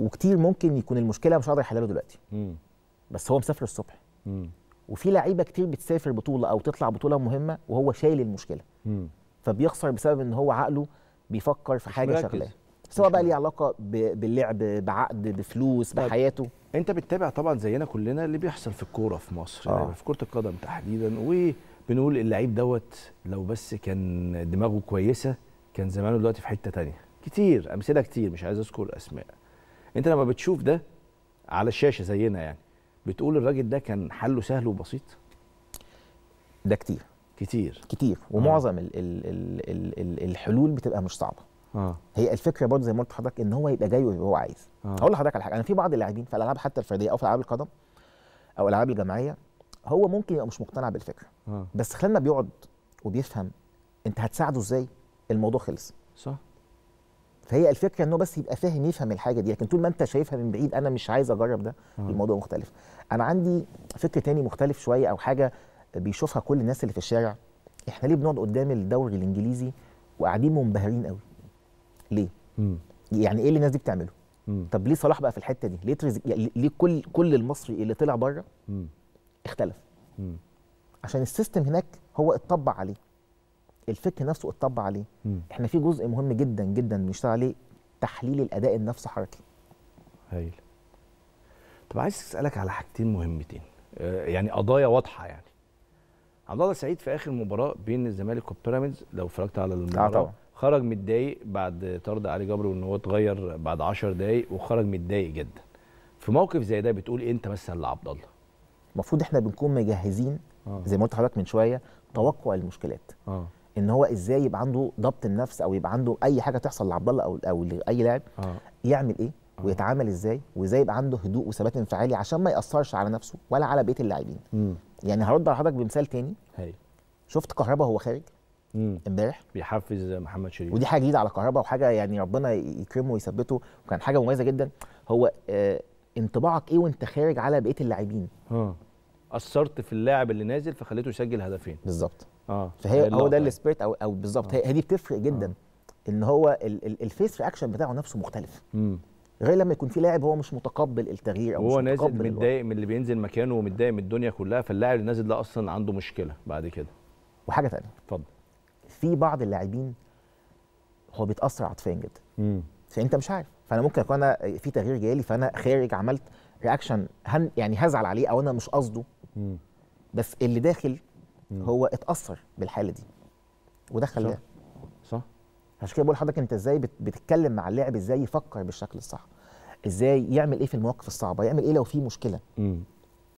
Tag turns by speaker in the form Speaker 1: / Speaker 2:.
Speaker 1: وكتير ممكن يكون المشكله مش قادر يحلها دلوقتي مم. بس هو مسافر الصبح مم. وفي لعيبه كتير بتسافر بطوله او تطلع بطوله مهمه وهو شايل المشكله مم. فبيخسر بسبب ان هو عقله بيفكر في حاجه شغلاه سواء بقى ليه علاقه باللعب
Speaker 2: بعقد بفلوس طيب. بحياته انت بتتابع طبعا زينا كلنا اللي بيحصل في الكوره في مصر آه. يعني في كره القدم تحديدا وبنقول اللعيب دوت لو بس كان دماغه كويسه كان زمانه دلوقتي في حته تانية كتير امثله كتير مش عايز اذكر اسماء انت لما بتشوف ده على الشاشه زينا يعني بتقول الراجل ده كان حله سهل وبسيط ده كتير كتير كتير آه. ومعظم آه. الـ الـ
Speaker 1: الـ الـ الحلول بتبقى مش صعبه آه. هي الفكره برضه زي ما قلت لحضرتك ان هو يبقى جاي ويبقى هو عايز آه. هقول لحضرتك على حاجه انا في بعض اللاعبين في الالعاب حتى الفرديه او في العاب القدم او الالعاب الجماعيه هو ممكن يبقى مش مقتنع بالفكره آه. بس خلال ما بيقعد وبيفهم انت هتساعده ازاي الموضوع خلص صح فهي الفكره انه بس يبقى فاهم يفهم الحاجه دي لكن طول ما انت شايفها من بعيد انا مش عايز اجرب ده الموضوع مختلف انا عندي فكر تاني مختلف شويه او حاجه بيشوفها كل الناس اللي في الشارع احنا ليه بنقعد قدام الدوري الانجليزي وقاعدين منبهرين قوي ليه مم. يعني ايه اللي الناس دي بتعمله مم. طب ليه صلاح بقى في الحته دي ليه تريز... يعني ليه كل كل المصري اللي طلع بره اختلف مم. عشان السيستم هناك هو اتطبع عليه الفكر نفسه اتطبق عليه مم. احنا في جزء مهم جدا جدا بنشتغل عليه تحليل الاداء النفسي حركي
Speaker 2: هايل طب عايز اسالك على حاجتين مهمتين آه يعني قضايا واضحه يعني عبد الله سعيد في اخر مباراه بين الزمالك وبيراميدز لو اتفرجت على آه، المباراه آه خرج متضايق بعد طرد علي جبر وان هو اتغير بعد 10 دقايق وخرج متضايق جدا في موقف زي ده بتقول ايه انت مثلا لعبد الله
Speaker 1: المفروض احنا بنكون مجهزين آه. زي ما قلت لحضرتك من شويه توقع المشكلات آه. ان هو ازاي يبقى عنده ضبط النفس او يبقى عنده اي حاجه تحصل لعبد الله او او لاي لاعب آه. يعمل ايه آه. ويتعامل ازاي وازاي يبقى عنده هدوء وثبات انفعالي عشان ما ياثرش على نفسه ولا على بقيه اللاعبين يعني هرد على حضرتك بمثال تاني هي. شفت كهربا وهو خارج امبارح بيحفز محمد شريف ودي حاجه جديده على كهربا وحاجه يعني ربنا يكرمه ويثبته وكان حاجه مميزه جدا هو آه انطباعك ايه وانت خارج على بقيه اللاعبين؟ اه
Speaker 2: اثرت في اللاعب اللي نازل فخليته يسجل هدفين بالظبط اه فهي هو ده السبيريت او او بالظبط آه.
Speaker 1: هي دي بتفرق جدا آه. ان هو الفيس رياكشن بتاعه نفسه مختلف مم. غير لما يكون في لاعب هو مش متقبل التغيير او هو نازل متضايق
Speaker 2: من اللي بينزل مكانه ومتضايق من الدنيا كلها فاللاعب اللي نازل ده اصلا عنده مشكله بعد كده وحاجه ثانيه اتفضل
Speaker 1: في بعض اللاعبين هو بيتاثر عاطفيا جدا فانت مش عارف فانا ممكن اكون انا في تغيير جاي لي فانا خارج عملت رياكشن يعني هزعل عليه او انا مش قصده بس اللي داخل مم. هو اتاثر بالحاله دي وده خلاه صح عشان كده بقول لحضرتك انت ازاي بتتكلم مع اللاعب ازاي يفكر بالشكل الصح ازاي يعمل ايه في المواقف الصعبه يعمل ايه لو في مشكله مم.